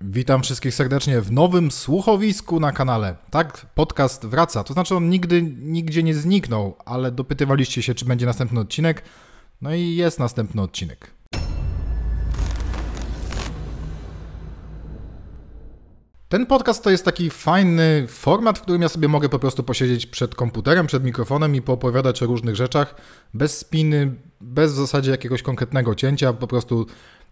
Witam wszystkich serdecznie w nowym słuchowisku na kanale. Tak, podcast wraca. To znaczy, on nigdy nigdzie nie zniknął, ale dopytywaliście się, czy będzie następny odcinek. No i jest następny odcinek. Ten podcast to jest taki fajny format, w którym ja sobie mogę po prostu posiedzieć przed komputerem, przed mikrofonem i poopowiadać o różnych rzeczach bez spiny, bez w zasadzie jakiegoś konkretnego cięcia, po prostu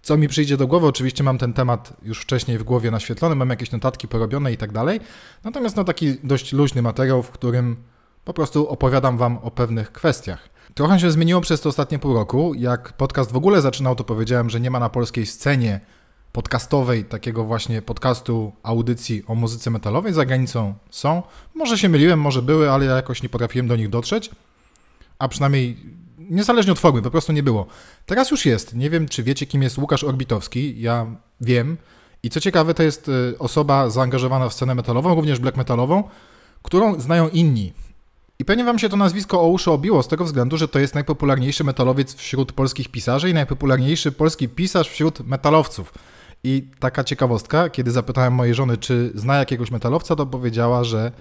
co mi przyjdzie do głowy. Oczywiście mam ten temat już wcześniej w głowie naświetlony, mam jakieś notatki porobione i tak dalej. Natomiast no taki dość luźny materiał, w którym po prostu opowiadam Wam o pewnych kwestiach. Trochę się zmieniło przez te ostatnie pół roku. Jak podcast w ogóle zaczynał, to powiedziałem, że nie ma na polskiej scenie podcastowej, takiego właśnie podcastu, audycji o muzyce metalowej. Za granicą są. Może się myliłem, może były, ale ja jakoś nie potrafiłem do nich dotrzeć. A przynajmniej niezależnie od formy, po prostu nie było. Teraz już jest. Nie wiem, czy wiecie, kim jest Łukasz Orbitowski. Ja wiem. I co ciekawe, to jest e, osoba zaangażowana w scenę metalową, również black metalową, którą znają inni. I pewnie wam się to nazwisko o uszu obiło z tego względu, że to jest najpopularniejszy metalowiec wśród polskich pisarzy i najpopularniejszy polski pisarz wśród metalowców. I taka ciekawostka, kiedy zapytałem mojej żony, czy zna jakiegoś metalowca, to powiedziała, że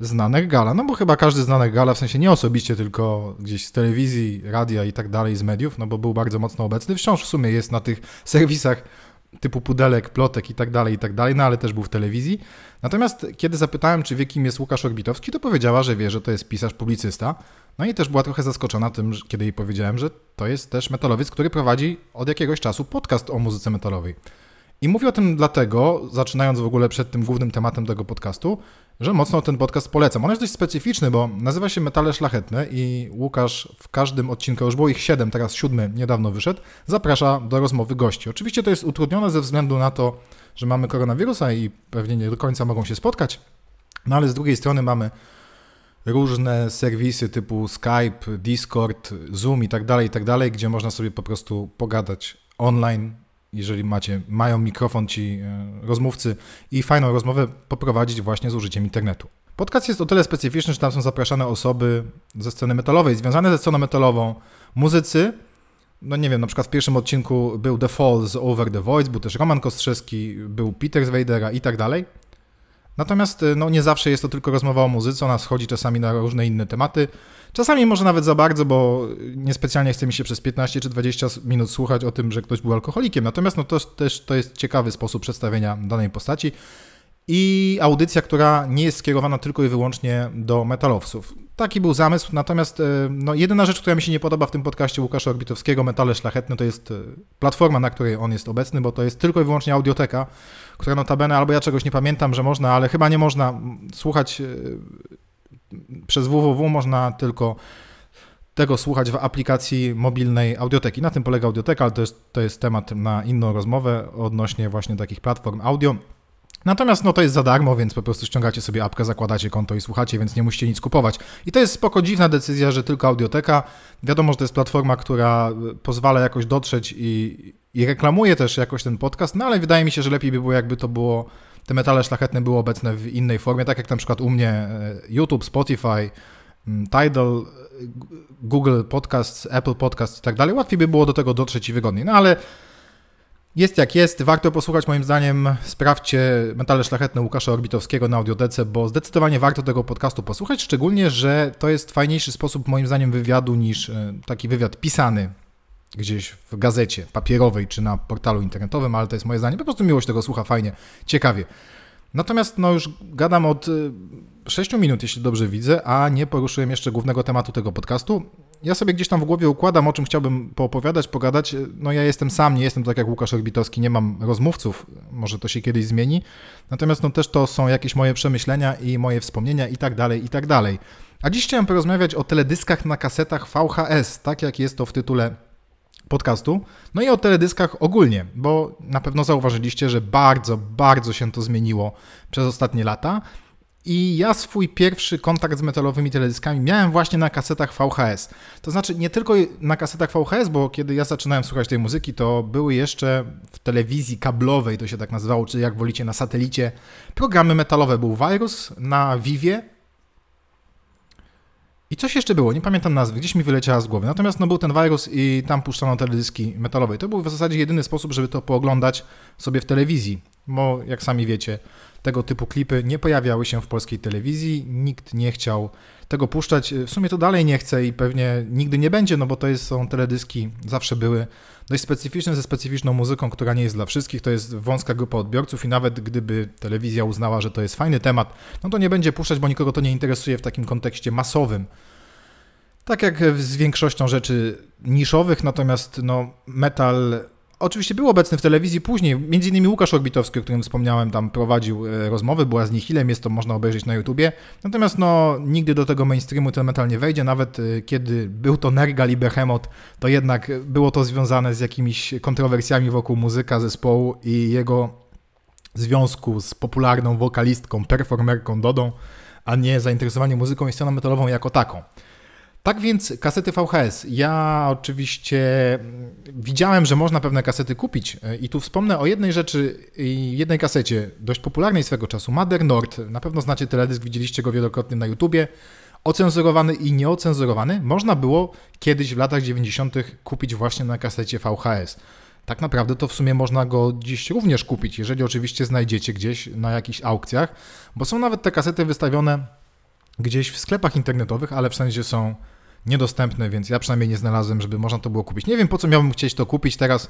znanych gala. No bo chyba każdy znanych gala, w sensie nie osobiście, tylko gdzieś z telewizji, radia i tak dalej, z mediów, no bo był bardzo mocno obecny. Wciąż w sumie jest na tych serwisach typu pudelek, plotek i tak dalej, i tak dalej, no ale też był w telewizji. Natomiast kiedy zapytałem, czy wie, kim jest Łukasz Orbitowski, to powiedziała, że wie, że to jest pisarz, publicysta. No i też była trochę zaskoczona tym, kiedy jej powiedziałem, że to jest też metalowiec, który prowadzi od jakiegoś czasu podcast o muzyce metalowej. I mówię o tym dlatego, zaczynając w ogóle przed tym głównym tematem tego podcastu, że mocno ten podcast polecam. On jest dość specyficzny, bo nazywa się Metale Szlachetne i Łukasz w każdym odcinku, już było ich siedem, teraz siódmy niedawno wyszedł, zaprasza do rozmowy gości. Oczywiście to jest utrudnione ze względu na to, że mamy koronawirusa i pewnie nie do końca mogą się spotkać, no ale z drugiej strony mamy różne serwisy typu Skype, Discord, Zoom i tak dalej, i tak dalej, gdzie można sobie po prostu pogadać online jeżeli macie, mają mikrofon ci e, rozmówcy i fajną rozmowę poprowadzić właśnie z użyciem internetu. Podcast jest o tyle specyficzny, że tam są zapraszane osoby ze sceny metalowej, związane ze sceną metalową, muzycy. No nie wiem, na przykład w pierwszym odcinku był The Fall z Over the Voice, był też Roman Kostrzewski, był Peter z Vadera i tak dalej. Natomiast y, no, nie zawsze jest to tylko rozmowa o muzyce, ona schodzi czasami na różne inne tematy. Czasami może nawet za bardzo, bo y, niespecjalnie chce mi się przez 15 czy 20 minut słuchać o tym, że ktoś był alkoholikiem. Natomiast no, to też to jest ciekawy sposób przedstawienia danej postaci i audycja, która nie jest skierowana tylko i wyłącznie do metalowców. Taki był zamysł, natomiast e, no, jedyna rzecz, która mi się nie podoba w tym podcaście Łukasza Orbitowskiego, Metale Szlachetne, to jest e, platforma, na której on jest obecny, bo to jest tylko i wyłącznie audioteka, która notabene, albo ja czegoś nie pamiętam, że można, ale chyba nie można słuchać e, przez www, można tylko tego słuchać w aplikacji mobilnej audioteki. Na tym polega audioteka, ale to jest, to jest temat na inną rozmowę odnośnie właśnie takich platform audio. Natomiast no to jest za darmo, więc po prostu ściągacie sobie apkę, zakładacie konto i słuchacie, więc nie musicie nic kupować. I to jest spoko dziwna decyzja, że tylko audioteka. Wiadomo, że to jest platforma, która e, pozwala jakoś dotrzeć i, i reklamuje też jakoś ten podcast, no ale wydaje mi się, że lepiej by było, jakby to było, te metale szlachetne były obecne w innej formie, tak jak na przykład u mnie e, YouTube, Spotify, mm, Tidal, e, Google Podcasts, Apple Podcasts i tak dalej. Łatwiej by było do tego dotrzeć i wygodniej. No ale jest jak jest, warto posłuchać moim zdaniem, sprawdźcie Metale Szlachetne Łukasza Orbitowskiego na Audiodece, bo zdecydowanie warto tego podcastu posłuchać, szczególnie, że to jest fajniejszy sposób moim zdaniem wywiadu niż e, taki wywiad pisany gdzieś w gazecie papierowej czy na portalu internetowym, ale to jest moje zdanie, po prostu miłość tego słucha, fajnie, ciekawie. Natomiast no już gadam od 6 e, minut, jeśli dobrze widzę, a nie poruszyłem jeszcze głównego tematu tego podcastu, ja sobie gdzieś tam w głowie układam, o czym chciałbym poopowiadać, pogadać. No ja jestem sam, nie jestem tak jak Łukasz Orbitowski, nie mam rozmówców, może to się kiedyś zmieni. Natomiast no też to są jakieś moje przemyślenia i moje wspomnienia i tak dalej, i tak dalej. A dziś chciałem porozmawiać o teledyskach na kasetach VHS, tak jak jest to w tytule podcastu, no i o teledyskach ogólnie, bo na pewno zauważyliście, że bardzo, bardzo się to zmieniło przez ostatnie lata. I ja swój pierwszy kontakt z metalowymi teledyskami miałem właśnie na kasetach VHS. To znaczy nie tylko na kasetach VHS, bo kiedy ja zaczynałem słuchać tej muzyki, to były jeszcze w telewizji kablowej, to się tak nazywało, czy jak wolicie, na satelicie, programy metalowe. Był Virus na Vivie. I coś jeszcze było, nie pamiętam nazwy, gdzieś mi wyleciała z głowy. Natomiast no, był ten wirus i tam puszczano teledyski metalowe. I to był w zasadzie jedyny sposób, żeby to pooglądać sobie w telewizji. Bo jak sami wiecie, tego typu klipy nie pojawiały się w polskiej telewizji, nikt nie chciał tego puszczać. W sumie to dalej nie chce i pewnie nigdy nie będzie, no bo to jest, są teledyski, zawsze były dość specyficzne, ze specyficzną muzyką, która nie jest dla wszystkich. To jest wąska grupa odbiorców i nawet gdyby telewizja uznała, że to jest fajny temat, no to nie będzie puszczać, bo nikogo to nie interesuje w takim kontekście masowym. Tak jak z większością rzeczy niszowych, natomiast no, metal oczywiście był obecny w telewizji później, między innymi Łukasz Orbitowski, o którym wspomniałem, tam prowadził e, rozmowy, była z Nihilem, jest to można obejrzeć na YouTubie, natomiast no nigdy do tego mainstreamu ten metal nie wejdzie, nawet e, kiedy był to Nergal i Behemoth, to jednak było to związane z jakimiś kontrowersjami wokół muzyka, zespołu i jego związku z popularną wokalistką, performerką Dodą, a nie zainteresowanie muzyką i sceną metalową jako taką. Tak więc kasety VHS. Ja oczywiście mm, widziałem, że można pewne kasety kupić e, i tu wspomnę o jednej rzeczy, jednej kasecie, dość popularnej swego czasu, Mother Nord. Na pewno znacie teledysk, widzieliście go wielokrotnie na YouTubie. Ocenzurowany i nieocenzurowany można było kiedyś w latach 90. kupić właśnie na kasecie VHS. Tak naprawdę to w sumie można go dziś również kupić, jeżeli oczywiście znajdziecie gdzieś na jakichś aukcjach, bo są nawet te kasety wystawione gdzieś w sklepach internetowych, ale wszędzie są niedostępne, więc ja przynajmniej nie znalazłem, żeby można to było kupić. Nie wiem, po co miałbym chcieć to kupić teraz,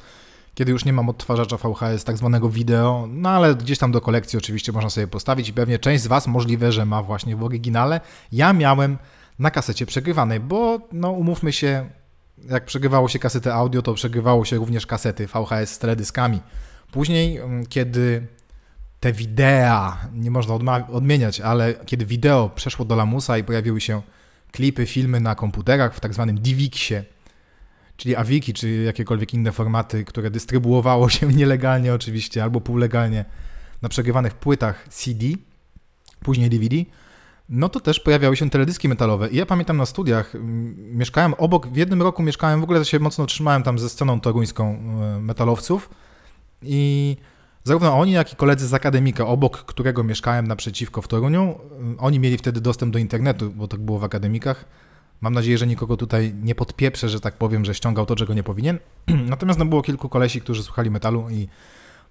kiedy już nie mam odtwarzacza VHS, tak zwanego wideo, no ale gdzieś tam do kolekcji oczywiście można sobie postawić i pewnie część z Was możliwe, że ma właśnie w oryginale. Ja miałem na kasecie przegrywanej, bo no umówmy się, jak przegrywało się kasety audio, to przegrywało się również kasety VHS z teledyskami. Później, mm, kiedy te wideo, nie można odmieniać, ale kiedy wideo przeszło do lamusa i pojawiły się klipy, filmy na komputerach w tak zwanym DivXie, czyli awiki, czy jakiekolwiek inne formaty, które dystrybuowało się nielegalnie oczywiście, albo półlegalnie na przegrywanych płytach CD, później DVD, no to też pojawiały się teledyski metalowe. I ja pamiętam na studiach, mieszkałem obok, w jednym roku mieszkałem, w ogóle się mocno trzymałem tam ze sceną toruńską e, metalowców i Zarówno oni, jak i koledzy z akademika, obok którego mieszkałem naprzeciwko w Toruniu, mm, oni mieli wtedy dostęp do internetu, bo tak było w akademikach. Mam nadzieję, że nikogo tutaj nie podpieprzę, że tak powiem, że ściągał to, czego nie powinien. Natomiast no, było kilku kolesi, którzy słuchali metalu i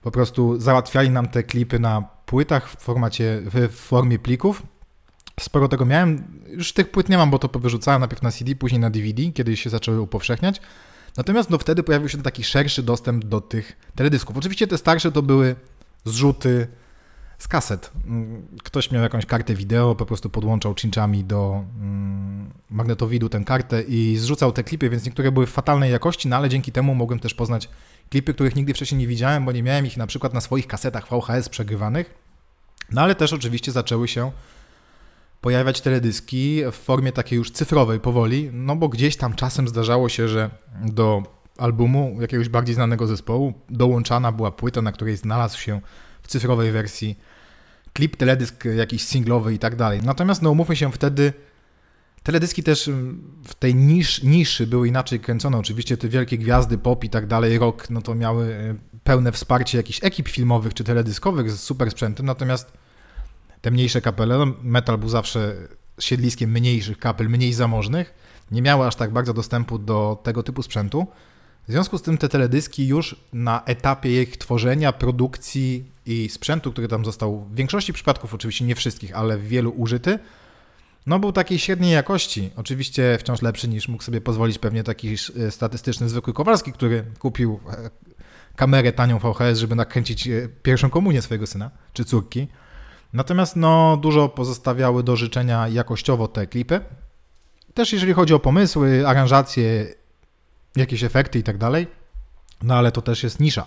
po prostu załatwiali nam te klipy na płytach w formacie, w formie plików. Sporo tego miałem. Już tych płyt nie mam, bo to powyrzucałem najpierw na CD, później na DVD, kiedy się zaczęły upowszechniać. Natomiast no wtedy pojawił się taki szerszy dostęp do tych teledysków. Oczywiście te starsze to były zrzuty z kaset. Mm, ktoś miał jakąś kartę wideo, po prostu podłączał czynczami do mm, magnetowidu tę kartę i zrzucał te klipy, więc niektóre były w fatalnej jakości, no ale dzięki temu mogłem też poznać klipy, których nigdy wcześniej nie widziałem, bo nie miałem ich na przykład na swoich kasetach VHS przegrywanych. No ale też oczywiście zaczęły się pojawiać teledyski w formie takiej już cyfrowej powoli, no bo gdzieś tam czasem zdarzało się, że do albumu jakiegoś bardziej znanego zespołu dołączana była płyta, na której znalazł się w cyfrowej wersji klip, teledysk jakiś singlowy i tak dalej. Natomiast no umówmy się wtedy, teledyski też mm, w tej nisz, niszy były inaczej kręcone. Oczywiście te wielkie gwiazdy pop i tak dalej, rock, no to miały e, pełne wsparcie jakichś ekip filmowych czy teledyskowych z super sprzętem, natomiast te mniejsze kapele, no metal był zawsze siedliskiem mniejszych kapel, mniej zamożnych, nie miały aż tak bardzo dostępu do tego typu sprzętu. W związku z tym te teledyski już na etapie ich tworzenia, produkcji i sprzętu, który tam został w większości przypadków, oczywiście nie wszystkich, ale w wielu użyty, no był takiej średniej jakości. Oczywiście wciąż lepszy niż mógł sobie pozwolić pewnie taki e, statystyczny zwykły Kowalski, który kupił e, kamerę tanią VHS, żeby nakręcić e, pierwszą komunię swojego syna czy córki. Natomiast no, dużo pozostawiały do życzenia jakościowo te klipy. Też jeżeli chodzi o pomysły, aranżacje, jakieś efekty i tak dalej. No ale to też jest nisza.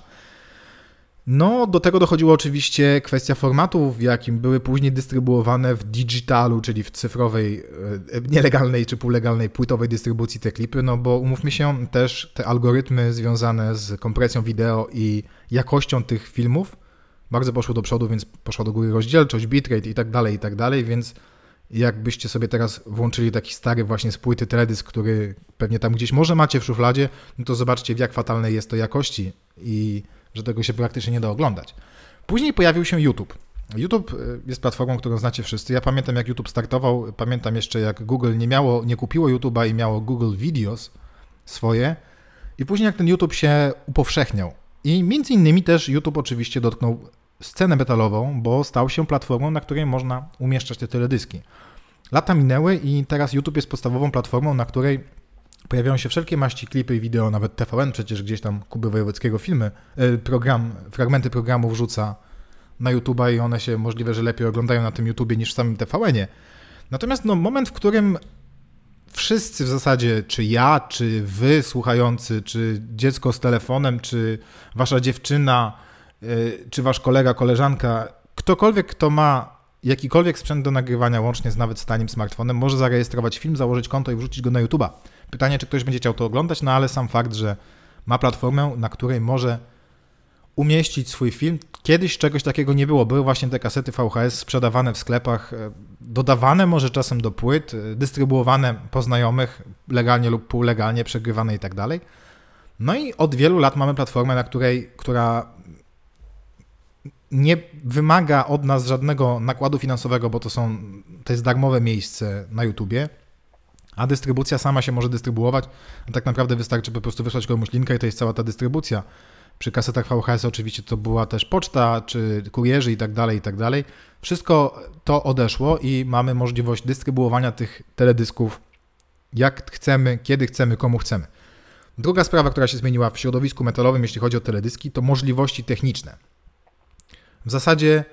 No, do tego dochodziło oczywiście kwestia formatu, w jakim były później dystrybuowane w digitalu, czyli w cyfrowej, e, nielegalnej czy półlegalnej płytowej dystrybucji te klipy, no bo umówmy się, też te algorytmy związane z kompresją wideo i jakością tych filmów bardzo poszło do przodu, więc poszła do góry rozdzielczość, bitrate i tak dalej, i tak dalej, więc jakbyście sobie teraz włączyli taki stary właśnie z płyty teledysk, który pewnie tam gdzieś może macie w szufladzie, no to zobaczcie w jak fatalnej jest to jakości i że tego się praktycznie nie da oglądać. Później pojawił się YouTube. YouTube y, jest platformą, którą znacie wszyscy. Ja pamiętam jak YouTube startował, pamiętam jeszcze jak Google nie miało, nie kupiło YouTube'a i miało Google Videos swoje i później jak ten YouTube się upowszechniał. I między innymi też YouTube oczywiście dotknął scenę metalową, bo stał się platformą, na której można umieszczać te teledyski. Lata minęły i teraz YouTube jest podstawową platformą, na której pojawiają się wszelkie maści klipy i wideo, nawet TVN przecież gdzieś tam Kuby Wojewódzkiego filmy, e, program, fragmenty programu wrzuca na YouTube'a i one się możliwe, że lepiej oglądają na tym YouTubie niż w samym TVN-ie. Natomiast no, moment, w którym wszyscy w zasadzie, czy ja, czy wy słuchający, czy dziecko z telefonem, czy wasza dziewczyna, E, czy wasz kolega, koleżanka, ktokolwiek, kto ma jakikolwiek sprzęt do nagrywania, łącznie z nawet z tanim smartfonem, może zarejestrować film, założyć konto i wrzucić go na YouTube'a. Pytanie, czy ktoś będzie chciał to oglądać, no ale sam fakt, że ma platformę, na której może umieścić swój film. Kiedyś czegoś takiego nie było. Były właśnie te kasety VHS sprzedawane w sklepach, e, dodawane może czasem do płyt, e, dystrybuowane po znajomych legalnie lub półlegalnie, przegrywane i tak dalej. No i od wielu lat mamy platformę, na której, która nie wymaga od nas żadnego nakładu finansowego, bo to są to jest darmowe miejsce na YouTubie. A dystrybucja sama się może dystrybuować, a tak naprawdę wystarczy po prostu wysłać komuś linka i to jest cała ta dystrybucja. Przy kasetach VHS oczywiście to była też poczta, czy kurierzy i tak dalej, i tak dalej. Wszystko to odeszło i mamy możliwość dystrybuowania tych teledysków jak chcemy, kiedy chcemy, komu chcemy. Druga sprawa, która się zmieniła w środowisku metalowym, jeśli chodzi o teledyski, to możliwości techniczne. W zasadzie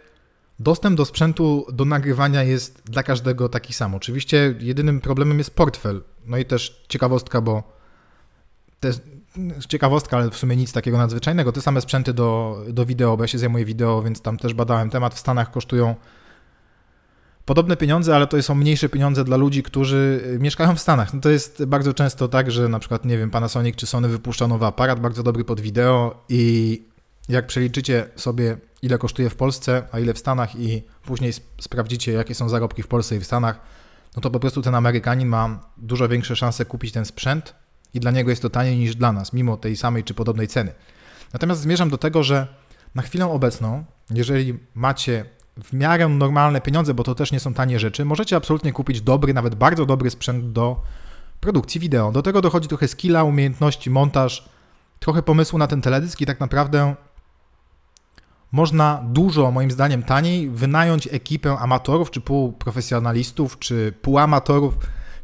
dostęp do sprzętu do nagrywania jest dla każdego taki sam. Oczywiście jedynym problemem jest portfel. No i też ciekawostka, bo też no, ciekawostka, ale w sumie nic takiego nadzwyczajnego. Te same sprzęty do, do wideo, bo ja się zajmuję wideo, więc tam też badałem temat. W Stanach kosztują podobne pieniądze, ale to są mniejsze pieniądze dla ludzi, którzy y, mieszkają w Stanach. No to jest bardzo często tak, że na przykład, nie wiem, Panasonic czy Sony wypuszcza nowy aparat, bardzo dobry pod wideo i jak przeliczycie sobie ile kosztuje w Polsce, a ile w Stanach i później sprawdzicie, jakie są zarobki w Polsce i w Stanach, no to po prostu ten Amerykanin ma dużo większe szanse kupić ten sprzęt i dla niego jest to taniej niż dla nas, mimo tej samej czy podobnej ceny. Natomiast zmierzam do tego, że na chwilę obecną, jeżeli macie w miarę normalne pieniądze, bo to też nie są tanie rzeczy, możecie absolutnie kupić dobry, nawet bardzo dobry sprzęt do produkcji wideo. Do tego dochodzi trochę skilla, umiejętności, montaż, trochę pomysłu na ten teledysk i tak naprawdę można dużo, moim zdaniem, taniej wynająć ekipę amatorów, czy półprofesjonalistów, czy półamatorów,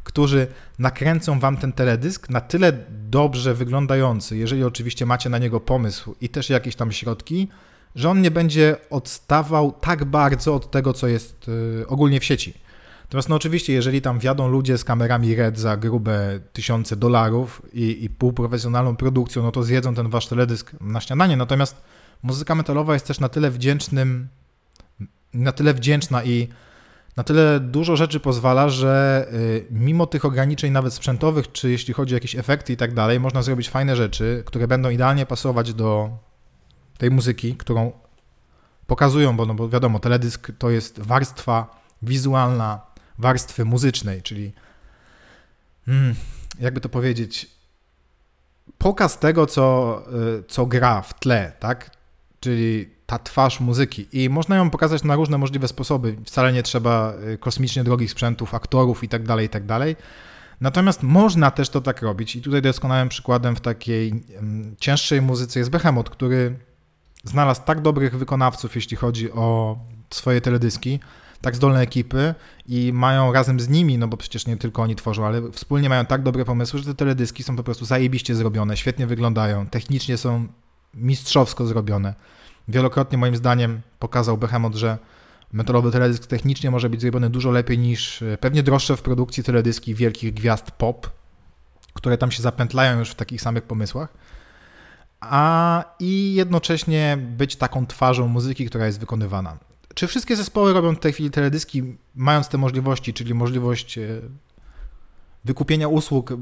którzy nakręcą wam ten teledysk na tyle dobrze wyglądający, jeżeli oczywiście macie na niego pomysł i też jakieś tam środki, że on nie będzie odstawał tak bardzo od tego, co jest y, ogólnie w sieci. Natomiast no oczywiście, jeżeli tam wjadą ludzie z kamerami RED za grube tysiące dolarów i, i półprofesjonalną produkcją, no to zjedzą ten wasz teledysk na śniadanie. Natomiast muzyka metalowa jest też na tyle wdzięcznym, na tyle wdzięczna i na tyle dużo rzeczy pozwala, że y, mimo tych ograniczeń nawet sprzętowych, czy jeśli chodzi o jakieś efekty i tak dalej, można zrobić fajne rzeczy, które będą idealnie pasować do tej muzyki, którą pokazują, bo, no bo wiadomo, teledysk to jest warstwa wizualna warstwy muzycznej, czyli hmm, jakby to powiedzieć, pokaz tego, co, y, co gra w tle, tak? czyli ta twarz muzyki. I można ją pokazać na różne możliwe sposoby. Wcale nie trzeba y, kosmicznie drogich sprzętów, aktorów itd., tak itd. Tak Natomiast można też to tak robić i tutaj doskonałym przykładem w takiej mm, cięższej muzyce jest Behemoth, który znalazł tak dobrych wykonawców, jeśli chodzi o swoje teledyski, tak zdolne ekipy i mają razem z nimi, no bo przecież nie tylko oni tworzą, ale wspólnie mają tak dobre pomysły, że te teledyski są po prostu zajebiście zrobione, świetnie wyglądają, technicznie są mistrzowsko zrobione. Wielokrotnie moim zdaniem pokazał Behemoth, że metalowy teledysk technicznie może być zrobiony dużo lepiej niż e, pewnie droższe w produkcji teledyski wielkich gwiazd pop, które tam się zapętlają już w takich samych pomysłach. A i jednocześnie być taką twarzą muzyki, która jest wykonywana. Czy wszystkie zespoły robią w tej chwili teledyski, mając te możliwości, czyli możliwość e, wykupienia usług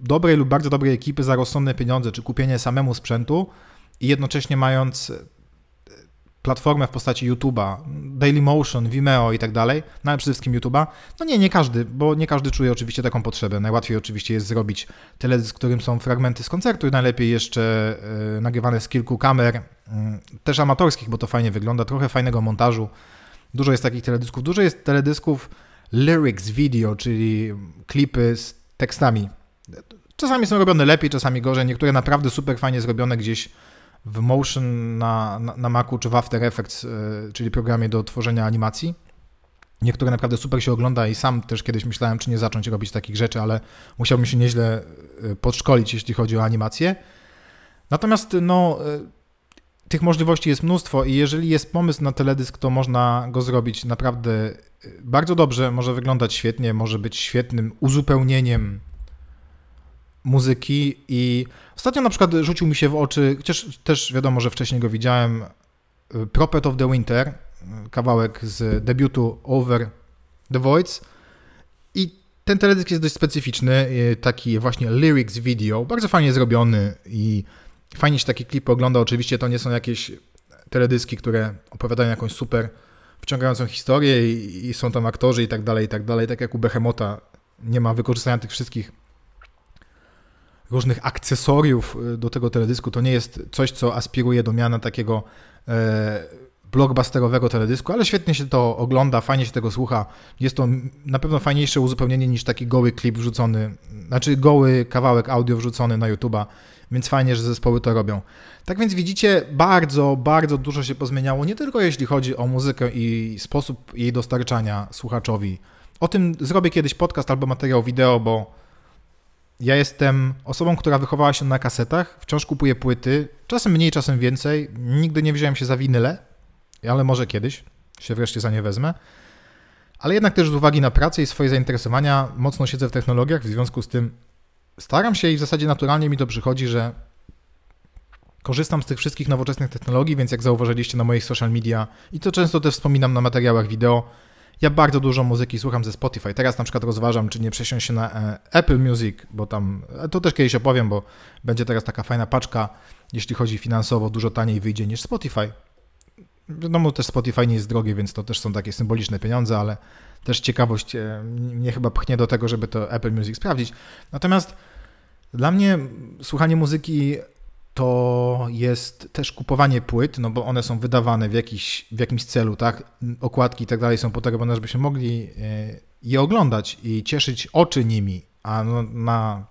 dobrej lub bardzo dobrej ekipy za rozsądne pieniądze, czy kupienie samemu sprzętu, i jednocześnie mając e, platformę w postaci YouTube'a, Dailymotion, Vimeo i tak dalej, no ale przede wszystkim YouTube'a, no nie, nie każdy, bo nie każdy czuje oczywiście taką potrzebę. Najłatwiej oczywiście jest zrobić teledysk, którym są fragmenty z koncertu i najlepiej jeszcze y, nagrywane z kilku kamer, y, też amatorskich, bo to fajnie wygląda, trochę fajnego montażu. Dużo jest takich teledysków. Dużo jest teledysków lyrics video, czyli klipy z tekstami. Czasami są robione lepiej, czasami gorzej. Niektóre naprawdę super fajnie zrobione gdzieś w Motion na, na, na Macu czy w After Effects, e, czyli programie do tworzenia animacji. Niektóre naprawdę super się ogląda i sam też kiedyś myślałem, czy nie zacząć robić takich rzeczy, ale musiałbym się nieźle e, podszkolić, jeśli chodzi o animację. Natomiast no, e, tych możliwości jest mnóstwo i jeżeli jest pomysł na teledysk, to można go zrobić naprawdę bardzo dobrze, może wyglądać świetnie, może być świetnym uzupełnieniem muzyki i Ostatnio na przykład rzucił mi się w oczy, chociaż też wiadomo, że wcześniej go widziałem, y, Prophet of the Winter, y, kawałek z debiutu Over the Voids. I ten teledysk jest dość specyficzny, y, taki właśnie lyrics video, bardzo fajnie zrobiony i fajnie się taki klip ogląda. Oczywiście to nie są jakieś teledyski, które opowiadają jakąś super wciągającą historię i, i są tam aktorzy i tak dalej, i tak dalej. Tak jak u Behemota nie ma wykorzystania tych wszystkich różnych akcesoriów e, do tego teledysku. To nie jest coś, co aspiruje do miana takiego e, blockbusterowego teledysku, ale świetnie się to ogląda, fajnie się tego słucha. Jest to na pewno fajniejsze uzupełnienie niż taki goły klip wrzucony, znaczy goły kawałek audio wrzucony na YouTube'a, więc fajnie, że zespoły to robią. Tak więc widzicie, bardzo, bardzo dużo się pozmieniało, nie tylko jeśli chodzi o muzykę i sposób jej dostarczania słuchaczowi. O tym zrobię kiedyś podcast albo materiał wideo, bo ja jestem osobą, która wychowała się na kasetach, wciąż kupuję płyty, czasem mniej, czasem więcej. Nigdy nie wziąłem się za winyle, ale może kiedyś się wreszcie za nie wezmę. Ale jednak też z uwagi na pracę i swoje zainteresowania mocno siedzę w technologiach, w związku z tym staram się i w zasadzie naturalnie mi to przychodzi, że korzystam z tych wszystkich nowoczesnych technologii, więc jak zauważyliście na moich social media i to często też wspominam na materiałach wideo, ja bardzo dużo muzyki słucham ze Spotify. Teraz na przykład rozważam, czy nie przesiąść się na e, Apple Music, bo tam, e, to też kiedyś opowiem, bo będzie teraz taka fajna paczka, jeśli chodzi finansowo, dużo taniej wyjdzie niż Spotify. Wiadomo, no, też Spotify nie jest drogie, więc to też są takie symboliczne pieniądze, ale też ciekawość e, mnie chyba pchnie do tego, żeby to Apple Music sprawdzić. Natomiast dla mnie słuchanie muzyki to jest też kupowanie płyt, no bo one są wydawane w, jakiś, w jakimś celu, tak? Okładki i tak dalej są po to żebyśmy mogli e, je oglądać i cieszyć oczy nimi, a no na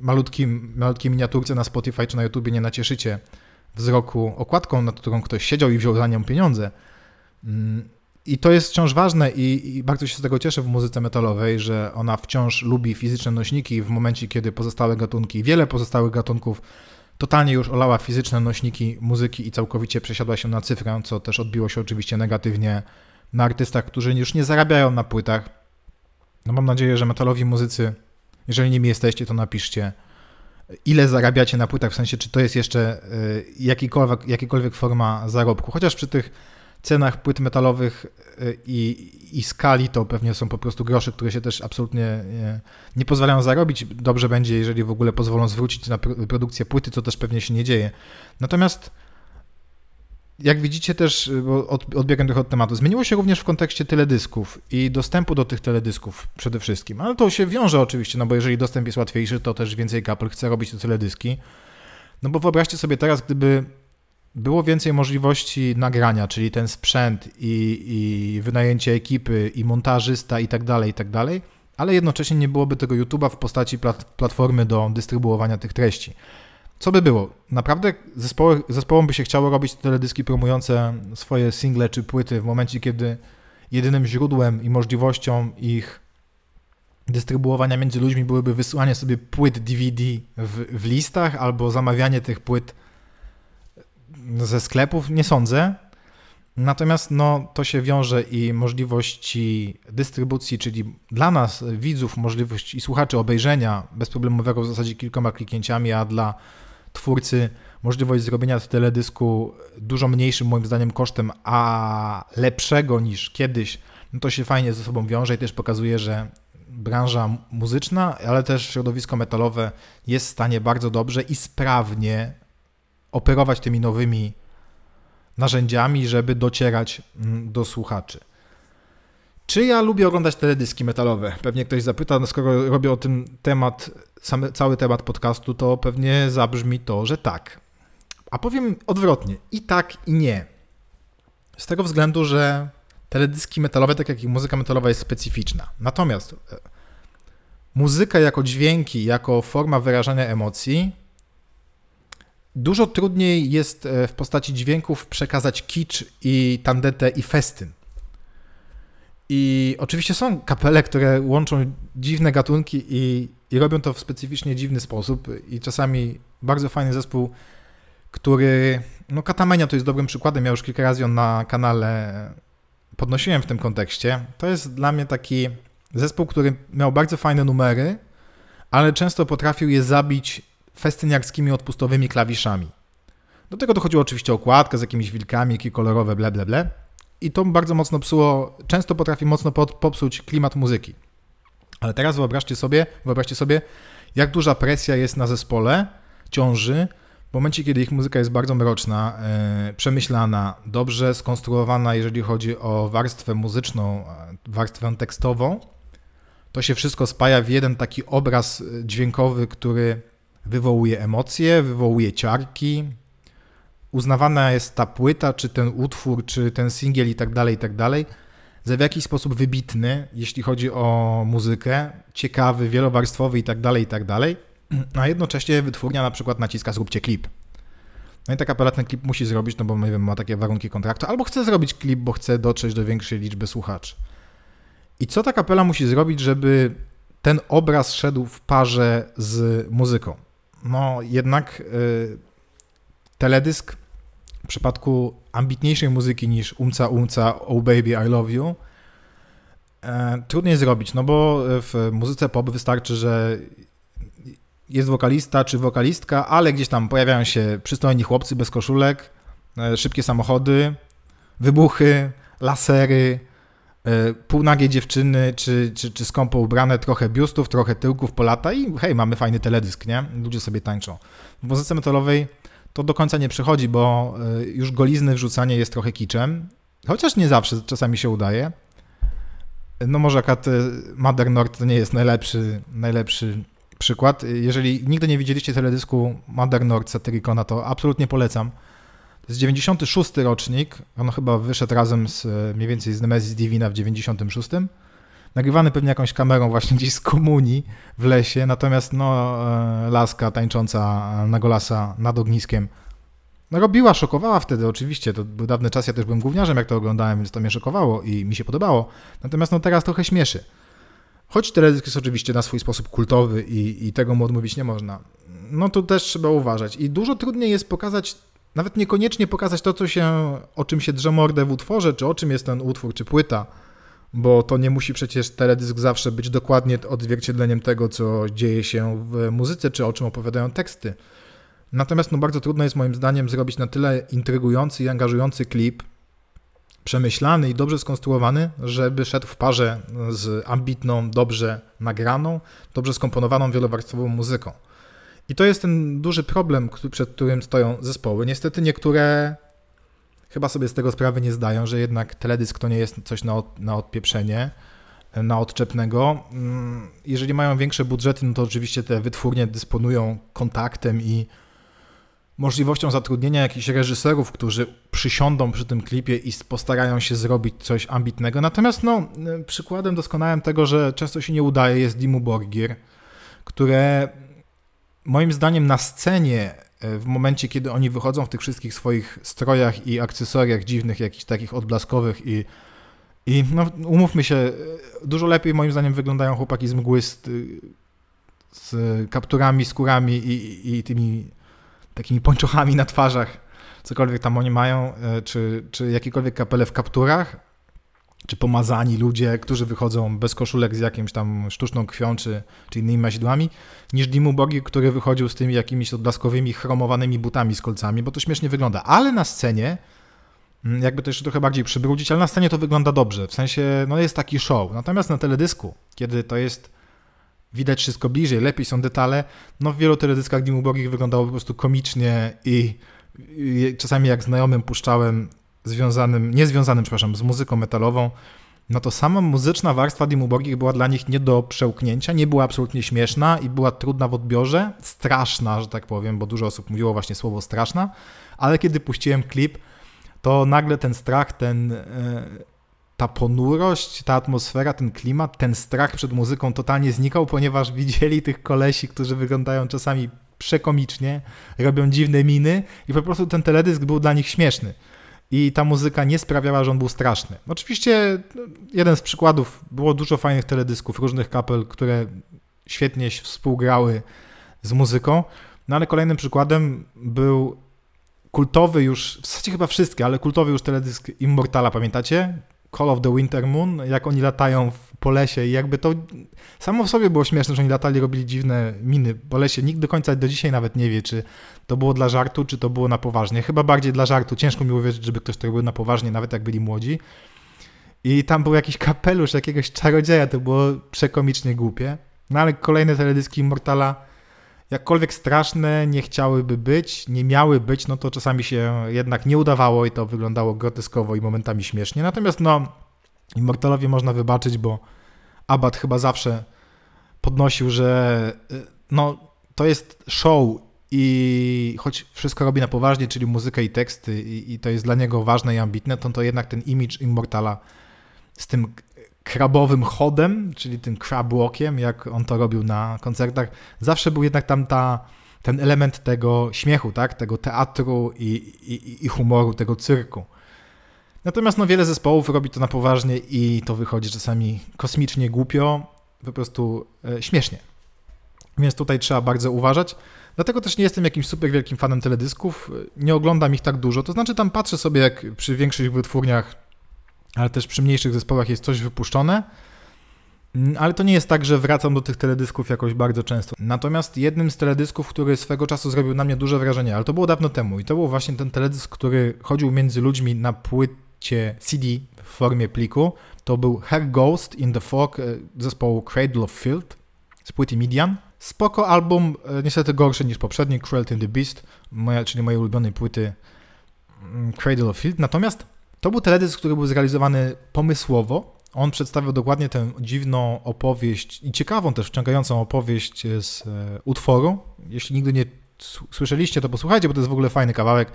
malutkim, malutkiej miniaturce na Spotify czy na YouTubie nie nacieszycie wzroku okładką, nad którą ktoś siedział i wziął za nią pieniądze. Mm, I to jest wciąż ważne i, i, bardzo się z tego cieszę w muzyce metalowej, że ona wciąż lubi fizyczne nośniki w momencie, kiedy pozostałe gatunki, wiele pozostałych gatunków totalnie już olała fizyczne nośniki muzyki i całkowicie przesiadła się na cyfrę, co też odbiło się oczywiście negatywnie na artystach, którzy już nie zarabiają na płytach. No mam nadzieję, że metalowi muzycy, jeżeli nimi jesteście, to napiszcie, ile zarabiacie na płytach, w sensie, czy to jest jeszcze y, jakikolwiek, jakikolwiek forma zarobku. Chociaż przy tych cenach płyt metalowych e, i, i skali to pewnie są po prostu grosze, które się też absolutnie nie, nie pozwalają zarobić. Dobrze będzie, jeżeli w ogóle pozwolą zwrócić na produkcję płyty, co też pewnie się nie dzieje. Natomiast jak widzicie też, e, bo odbiegam trochę od tematu, zmieniło się również w kontekście teledysków i dostępu do tych teledysków przede wszystkim. Ale to się wiąże oczywiście, no bo jeżeli dostęp jest łatwiejszy, to też więcej kapel chce robić te teledyski. No bo wyobraźcie sobie teraz, gdyby było więcej możliwości nagrania, czyli ten sprzęt i, i wynajęcie ekipy, i montażysta, i tak dalej, i tak dalej, ale jednocześnie nie byłoby tego YouTube'a w postaci plat, platformy do dystrybuowania tych treści. Co by było? Naprawdę zespoły, zespołom by się chciało robić teledyski promujące swoje single czy płyty w momencie, kiedy jedynym źródłem i możliwością ich dystrybuowania między ludźmi byłyby wysyłanie sobie płyt DVD w, w listach albo zamawianie tych płyt ze sklepów nie sądzę. Natomiast no, to się wiąże i możliwości dystrybucji, czyli dla nas, widzów, możliwość i słuchaczy obejrzenia bezproblemowego w zasadzie kilkoma kliknięciami, a dla twórcy możliwość zrobienia teledysku dużo mniejszym moim zdaniem kosztem, a lepszego niż kiedyś, no to się fajnie ze sobą wiąże i też pokazuje, że branża muzyczna, ale też środowisko metalowe jest w stanie bardzo dobrze i sprawnie operować tymi nowymi narzędziami, żeby docierać mm, do słuchaczy. Czy ja lubię oglądać teledyski metalowe? Pewnie ktoś zapyta, no skoro robię o tym temat, cały temat podcastu, to pewnie zabrzmi to, że tak. A powiem odwrotnie, i tak, i nie. Z tego względu, że teledyski metalowe, tak jak i muzyka metalowa, jest specyficzna. Natomiast e, muzyka jako dźwięki, jako forma wyrażania emocji Dużo trudniej jest e, w postaci dźwięków przekazać kicz i tandetę i festyn. I oczywiście są kapele, które łączą dziwne gatunki i, i robią to w specyficznie dziwny sposób. I czasami bardzo fajny zespół, który. No, Katamenia to jest dobrym przykładem. Ja już kilka razy ją na kanale podnosiłem w tym kontekście. To jest dla mnie taki zespół, który miał bardzo fajne numery, ale często potrafił je zabić festyniarskimi odpustowymi klawiszami. Do tego dochodziło oczywiście okładka z jakimiś wilkami, jakie kolorowe, ble, ble, ble. I to bardzo mocno psuło, często potrafi mocno popsuć klimat muzyki. Ale teraz wyobraźcie sobie, wyobraźcie sobie, jak duża presja jest na zespole, ciąży, w momencie, kiedy ich muzyka jest bardzo mroczna, yy, przemyślana, dobrze skonstruowana, jeżeli chodzi o warstwę muzyczną, e, warstwę tekstową, to się wszystko spaja w jeden taki obraz e, dźwiękowy, który wywołuje emocje, wywołuje ciarki. Uznawana jest ta płyta, czy ten utwór, czy ten singiel i tak dalej, i tak dalej za w jakiś sposób wybitny, jeśli chodzi o muzykę, ciekawy, wielowarstwowy i tak dalej, i tak dalej, a jednocześnie wytwórnia na przykład naciska zróbcie klip. No i tak aparat ten klip musi zrobić, no bo nie wiem, ma takie warunki kontraktu, albo chce zrobić klip, bo chce dotrzeć do większej liczby słuchaczy. I co ta kapela musi zrobić, żeby ten obraz szedł w parze z muzyką? no jednak y, teledysk w przypadku ambitniejszej muzyki niż Umca Umca, Oh Baby, I Love You, e, trudno trudniej zrobić, no bo w muzyce pop wystarczy, że jest wokalista czy wokalistka, ale gdzieś tam pojawiają się przystojni chłopcy bez koszulek, e, szybkie samochody, wybuchy, lasery, E, półnagie dziewczyny, czy, czy, czy skąpo ubrane, trochę biustów, trochę tyłków po lata i hej, mamy fajny teledysk, nie? Ludzie sobie tańczą. W muzyce metalowej to do końca nie przychodzi, bo e, już golizny wrzucanie jest trochę kiczem, chociaż nie zawsze, czasami się udaje. No może akurat e, Mother North to nie jest najlepszy, najlepszy przykład. Jeżeli nigdy nie widzieliście teledysku Mother North Satyricona, to absolutnie polecam. To jest 96 rocznik, on chyba wyszedł razem z e, mniej więcej z Nemesis Divina w 96. Nagrywany pewnie jakąś kamerą właśnie gdzieś z komunii w lesie, natomiast no e, laska tańcząca na golasa nad ogniskiem no robiła, szokowała wtedy oczywiście, to był dawny czas, ja też byłem gówniarzem jak to oglądałem, więc to mnie szokowało i mi się podobało. Natomiast no teraz trochę śmieszy. Choć teledysk jest oczywiście na swój sposób kultowy i, i tego mu odmówić nie można. No tu też trzeba uważać. I dużo trudniej jest pokazać nawet niekoniecznie pokazać to, co się, o czym się drze mordę w utworze, czy o czym jest ten utwór, czy płyta, bo to nie musi przecież teledysk zawsze być dokładnie odzwierciedleniem tego, co dzieje się w muzyce, czy o czym opowiadają teksty. Natomiast no, bardzo trudno jest moim zdaniem zrobić na tyle intrygujący i angażujący klip, przemyślany i dobrze skonstruowany, żeby szedł w parze z ambitną, dobrze nagraną, dobrze skomponowaną wielowarstwową muzyką. I to jest ten duży problem, przed którym stoją zespoły. Niestety niektóre chyba sobie z tego sprawy nie zdają, że jednak teledysk to nie jest coś na, od, na odpieprzenie, na odczepnego. Mm, jeżeli mają większe budżety, no to oczywiście te wytwórnie dysponują kontaktem i możliwością zatrudnienia jakichś reżyserów, którzy przysiądą przy tym klipie i postarają się zrobić coś ambitnego. Natomiast no, przykładem doskonałym tego, że często się nie udaje jest Dimu Borgir, które moim zdaniem na scenie e, w momencie, kiedy oni wychodzą w tych wszystkich swoich strojach i akcesoriach dziwnych, jakichś takich odblaskowych i, i no, umówmy się, e, dużo lepiej moim zdaniem wyglądają chłopaki z mgły z, e, z kapturami, skórami i, i, tymi takimi pończochami na twarzach, cokolwiek tam oni mają, czy, czy jakiekolwiek kapele w kapturach, czy pomazani ludzie, którzy wychodzą bez koszulek z jakimś tam sztuczną krwią czy, czy innymi maźdłami, niż Dimu Bogi, który wychodził z tymi jakimiś odblaskowymi, chromowanymi butami z kolcami, bo to śmiesznie wygląda. Ale na scenie, mm, jakby to jeszcze trochę bardziej przybrudzić, ale na scenie to wygląda dobrze. W sensie, no jest taki show. Natomiast na teledysku, kiedy to jest widać wszystko bliżej, lepiej są detale, no w wielu teledyskach Dimu Bogi wyglądało po prostu komicznie i, i czasami jak znajomym puszczałem związanym, niezwiązanym, przepraszam, z muzyką metalową, no to sama muzyczna warstwa Dimu Borgir była dla nich nie do przełknięcia, nie była absolutnie śmieszna i była trudna w odbiorze, straszna, że tak powiem, bo dużo osób mówiło właśnie słowo straszna, ale kiedy puściłem klip, to nagle ten strach, ten, e, ta ponurość, ta atmosfera, ten klimat, ten strach przed muzyką totalnie znikał, ponieważ widzieli tych kolesi, którzy wyglądają czasami przekomicznie, robią dziwne miny i po prostu ten teledysk był dla nich śmieszny i ta muzyka nie sprawiała, że on był straszny. Oczywiście no, jeden z przykładów, było dużo fajnych teledysków, różnych kapel, które świetnie współgrały z muzyką, no ale kolejnym przykładem był kultowy już, w zasadzie chyba wszystkie, ale kultowy już teledysk Immortala, pamiętacie? Call of the Winter Moon, jak oni latają w po lesie i jakby to samo w sobie było śmieszne, że oni latali, robili dziwne miny po lesie. Nikt do końca, do dzisiaj nawet nie wie, czy to było dla żartu, czy to było na poważnie. Chyba bardziej dla żartu. Ciężko mi uwierzyć, żeby ktoś to robił na poważnie, nawet jak byli młodzi. I tam był jakiś kapelusz jakiegoś czarodzieja, to było przekomicznie głupie. No ale kolejne teledyski Immortala, jakkolwiek straszne nie chciałyby być, nie miały być, no to czasami się jednak nie udawało i to wyglądało groteskowo i momentami śmiesznie. Natomiast no, Immortalowi można wybaczyć, bo Abad chyba zawsze podnosił, że y, no, to jest show i choć wszystko robi na poważnie, czyli muzykę i teksty i, i to jest dla niego ważne i ambitne, to, to jednak ten image Immortala z tym krabowym chodem, czyli tym crab walkiem, jak on to robił na koncertach, zawsze był jednak tam ta, ten element tego śmiechu, tak? tego teatru i, i, i humoru, tego cyrku. Natomiast no, wiele zespołów robi to na poważnie i to wychodzi czasami kosmicznie głupio, po prostu e, śmiesznie. Więc tutaj trzeba bardzo uważać. Dlatego też nie jestem jakimś super wielkim fanem teledysków, e, nie oglądam ich tak dużo. To znaczy tam patrzę sobie, jak przy większych wytwórniach, ale też przy mniejszych zespołach jest coś wypuszczone. Mm, ale to nie jest tak, że wracam do tych teledysków jakoś bardzo często. Natomiast jednym z teledysków, który swego czasu zrobił na mnie duże wrażenie, ale to było dawno temu i to był właśnie ten teledysk, który chodził między ludźmi na płyt czy CD w formie pliku, to był Her Ghost in the Fog e, zespołu Cradle of Filth z płyty median, Spoko album, e, niestety gorszy niż poprzedni, Cruelty and the Beast, moja, czyli mojej ulubionej płyty mm, Cradle of Filth. Natomiast to był teledysk, który był zrealizowany pomysłowo. On przedstawiał dokładnie tę dziwną opowieść i ciekawą też, wciągającą opowieść z e, utworu. Jeśli nigdy nie słyszeliście, to posłuchajcie, bo to jest w ogóle fajny kawałek.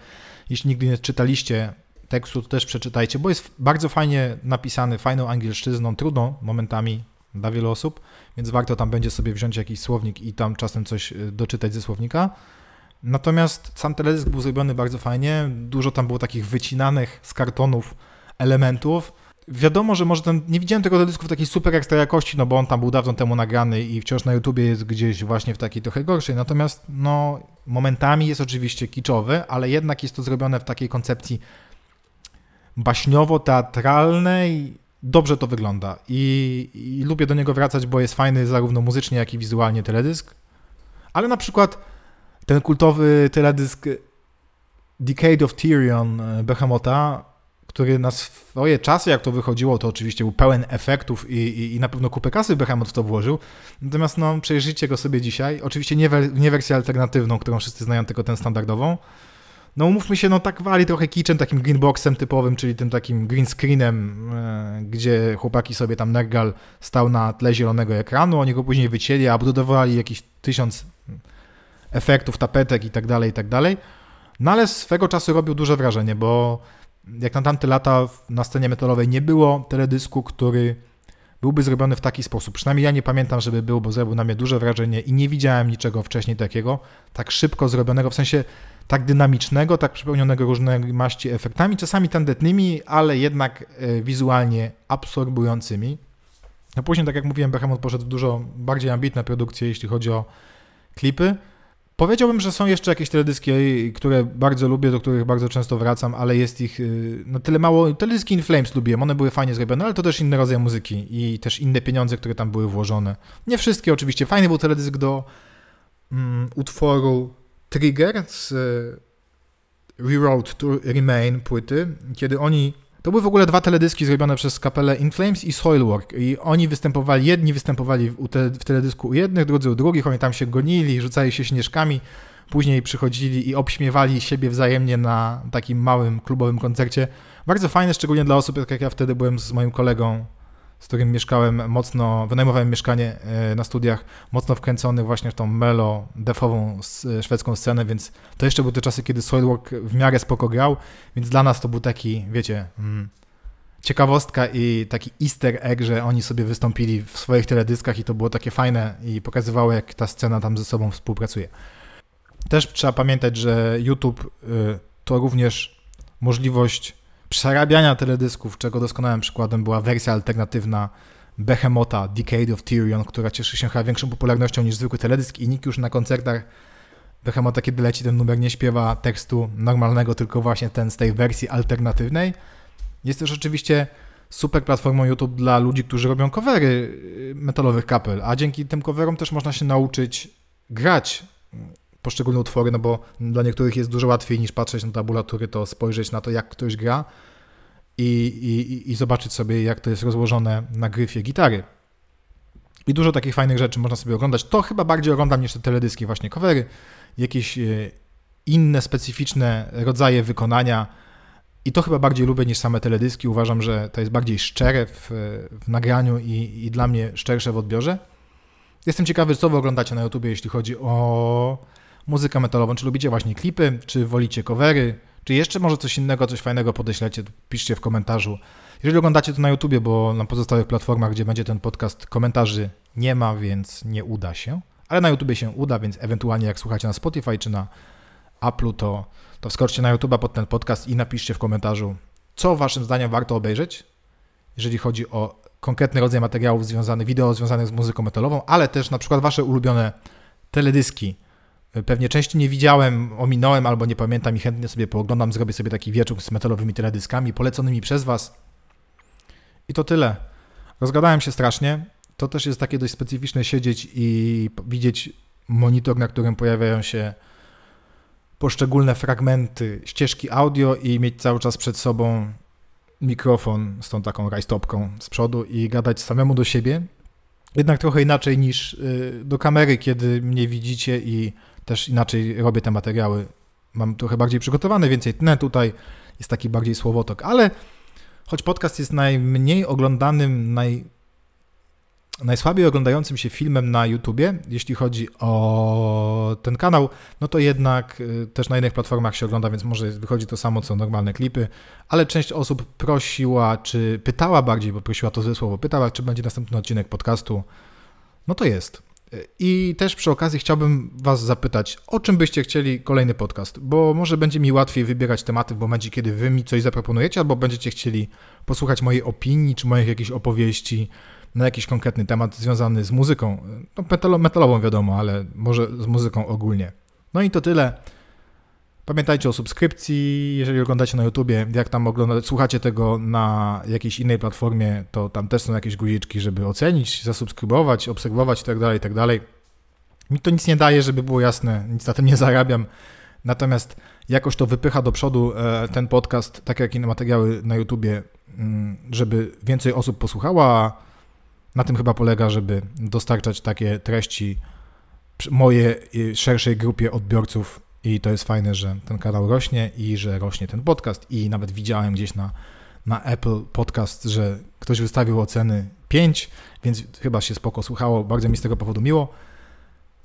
Jeśli nigdy nie czytaliście tekstu to też przeczytajcie, bo jest bardzo fajnie napisany, fajną angielszczyzną, trudno momentami dla wielu osób, więc warto tam będzie sobie wziąć jakiś słownik i tam czasem coś y, doczytać ze słownika. Natomiast sam teledysk był zrobiony bardzo fajnie, dużo tam było takich wycinanych z kartonów elementów. Wiadomo, że może ten, nie widziałem tego teledysku w takiej super ekstra jakości, no bo on tam był dawno temu nagrany i wciąż na YouTubie jest gdzieś właśnie w takiej trochę gorszej, natomiast no momentami jest oczywiście kiczowy, ale jednak jest to zrobione w takiej koncepcji baśniowo-teatralne i dobrze to wygląda. I, I, lubię do niego wracać, bo jest fajny zarówno muzycznie, jak i wizualnie teledysk. Ale na przykład ten kultowy teledysk Decade of Tyrion e, Behemota, który na swoje czasy, jak to wychodziło, to oczywiście był pełen efektów i, i, i na pewno kupę kasy Behemoth w to włożył. Natomiast no, przejrzyjcie go sobie dzisiaj. Oczywiście nie, we, nie wersję alternatywną, którą wszyscy znają, tylko tę standardową no umówmy się, no tak wali trochę kitchen, takim greenboxem typowym, czyli tym takim green screenem, e, gdzie chłopaki sobie tam nergal stał na tle zielonego ekranu, oni go później wycięli, budowali jakiś tysiąc efektów, tapetek i tak dalej, i tak dalej. No ale swego czasu robił duże wrażenie, bo jak na tamte lata na scenie metalowej nie było teledysku, który byłby zrobiony w taki sposób. Przynajmniej ja nie pamiętam, żeby był, bo zrobił na mnie duże wrażenie i nie widziałem niczego wcześniej takiego, tak szybko zrobionego, w sensie tak dynamicznego, tak przepełnionego różnymi maści efektami, czasami tandetnymi, ale jednak e, wizualnie absorbującymi. No później, tak jak mówiłem, Behemoth poszedł w dużo bardziej ambitne produkcje, jeśli chodzi o klipy. Powiedziałbym, że są jeszcze jakieś teledyski, e, które bardzo lubię, do których bardzo często wracam, ale jest ich e, no tyle mało. Teledyski In Flames lubiłem, one były fajnie zrobione, ale to też inny rodzaj muzyki i też inne pieniądze, które tam były włożone. Nie wszystkie oczywiście. Fajny był teledysk do mm, utworu Trigger z e, Reroad to Remain płyty, kiedy oni to były w ogóle dwa teledyski zrobione przez kapelę Inflames i Soilwork. I oni występowali, jedni występowali w, w teledysku u jednych, drudzy u drugich. Oni tam się gonili, rzucali się śnieżkami. Później przychodzili i obśmiewali siebie wzajemnie na takim małym klubowym koncercie. Bardzo fajne, szczególnie dla osób, tak jak ja wtedy byłem z moim kolegą z którym mieszkałem mocno, wynajmowałem mieszkanie e, na studiach, mocno wkręcony właśnie w tą melo, defową e, szwedzką scenę, więc to jeszcze były te czasy, kiedy Soilwork w miarę spoko grał, więc dla nas to był taki, wiecie, mm, ciekawostka i taki easter egg, że oni sobie wystąpili w swoich teledyskach i to było takie fajne i pokazywało, jak ta scena tam ze sobą współpracuje. Też trzeba pamiętać, że YouTube y, to również możliwość przerabiania teledysków, czego doskonałym przykładem była wersja alternatywna Behemota Decade of Tyrion, która cieszy się chyba większą popularnością niż zwykły teledysk i nikt już na koncertach Behemota, kiedy leci ten numer, nie śpiewa tekstu normalnego, tylko właśnie ten z tej wersji alternatywnej. Jest też oczywiście super platformą YouTube dla ludzi, którzy robią covery y, metalowych kapel, a dzięki tym coverom też można się nauczyć grać poszczególne utwory, no bo dla niektórych jest dużo łatwiej niż patrzeć na tabulatury, to spojrzeć na to, jak ktoś gra i, i, i zobaczyć sobie, jak to jest rozłożone na gryfie gitary. I dużo takich fajnych rzeczy można sobie oglądać. To chyba bardziej oglądam niż te teledyski, właśnie covery, jakieś e, inne specyficzne rodzaje wykonania. I to chyba bardziej lubię niż same teledyski. Uważam, że to jest bardziej szczere w, w nagraniu i, i, dla mnie szczersze w odbiorze. Jestem ciekawy, co wy oglądacie na YouTubie, jeśli chodzi o muzykę metalową, czy lubicie właśnie klipy, czy wolicie covery, czy jeszcze może coś innego, coś fajnego podeślecie, piszcie w komentarzu. Jeżeli oglądacie to na YouTubie, bo na pozostałych platformach, gdzie będzie ten podcast, komentarzy nie ma, więc nie uda się. Ale na YouTubie się uda, więc ewentualnie jak słuchacie na Spotify czy na Apple, to, to wskoczcie na YouTube'a pod ten podcast i napiszcie w komentarzu, co waszym zdaniem warto obejrzeć, jeżeli chodzi o konkretny rodzaj materiałów związanych, wideo związanych z muzyką metalową, ale też na przykład wasze ulubione teledyski, Pewnie części nie widziałem, ominąłem albo nie pamiętam i chętnie sobie pooglądam, zrobię sobie taki wieczór z metalowymi teledyskami poleconymi przez Was. I to tyle. Rozgadałem się strasznie. To też jest takie dość specyficzne siedzieć i widzieć monitor, na którym pojawiają się poszczególne fragmenty ścieżki audio i mieć cały czas przed sobą mikrofon z tą taką rajstopką z przodu i gadać samemu do siebie. Jednak trochę inaczej niż y, do kamery, kiedy mnie widzicie i też inaczej robię te materiały. Mam trochę bardziej przygotowane, więcej tnę tutaj, jest taki bardziej słowotok, ale choć podcast jest najmniej oglądanym, naj, najsłabiej oglądającym się filmem na YouTubie, jeśli chodzi o ten kanał, no to jednak y, też na innych platformach się ogląda, więc może wychodzi to samo co normalne klipy, ale część osób prosiła, czy pytała bardziej, bo prosiła to złe słowo, pytała, czy będzie następny odcinek podcastu. No to jest. I też przy okazji chciałbym Was zapytać, o czym byście chcieli kolejny podcast, bo może będzie mi łatwiej wybierać tematy w momencie, kiedy Wy mi coś zaproponujecie, albo będziecie chcieli posłuchać mojej opinii czy moich jakichś opowieści na jakiś konkretny temat związany z muzyką. No, metalową wiadomo, ale może z muzyką ogólnie. No i to tyle. Pamiętajcie o subskrypcji, jeżeli oglądacie na YouTubie, jak tam oglądacie, słuchacie tego na jakiejś innej platformie, to tam też są jakieś guziczki, żeby ocenić, zasubskrybować, obserwować itd., tak itd. Tak Mi to nic nie daje, żeby było jasne, nic na tym nie zarabiam, natomiast jakoś to wypycha do przodu e, ten podcast, tak jak inne materiały na YouTubie, mm, żeby więcej osób posłuchała. Na tym chyba polega, żeby dostarczać takie treści mojej e, szerszej grupie odbiorców i to jest fajne, że ten kanał rośnie i że rośnie ten podcast. I nawet widziałem gdzieś na, na Apple Podcast, że ktoś wystawił oceny 5, więc chyba się spoko słuchało. Bardzo mi z tego powodu miło.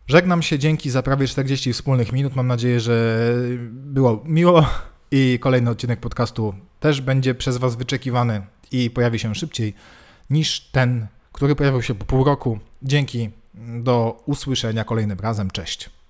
Żegnam się, dzięki za prawie 40 wspólnych minut. Mam nadzieję, że było miło i kolejny odcinek podcastu też będzie przez Was wyczekiwany i pojawi się szybciej niż ten, który pojawił się po pół roku. Dzięki, do usłyszenia kolejnym razem. Cześć.